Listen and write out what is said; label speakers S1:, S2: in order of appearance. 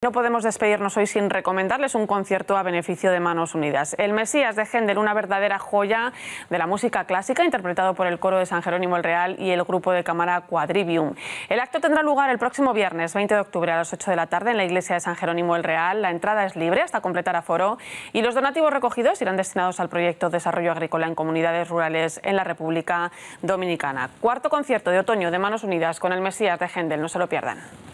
S1: No podemos despedirnos hoy sin recomendarles un concierto a beneficio de Manos Unidas. El Mesías de Händel, una verdadera joya de la música clásica, interpretado por el coro de San Jerónimo el Real y el grupo de cámara Quadrivium. El acto tendrá lugar el próximo viernes 20 de octubre a las 8 de la tarde en la iglesia de San Jerónimo el Real. La entrada es libre hasta completar aforo y los donativos recogidos irán destinados al proyecto Desarrollo Agrícola en Comunidades Rurales en la República Dominicana. Cuarto concierto de otoño de Manos Unidas con el Mesías de Händel. No se lo pierdan.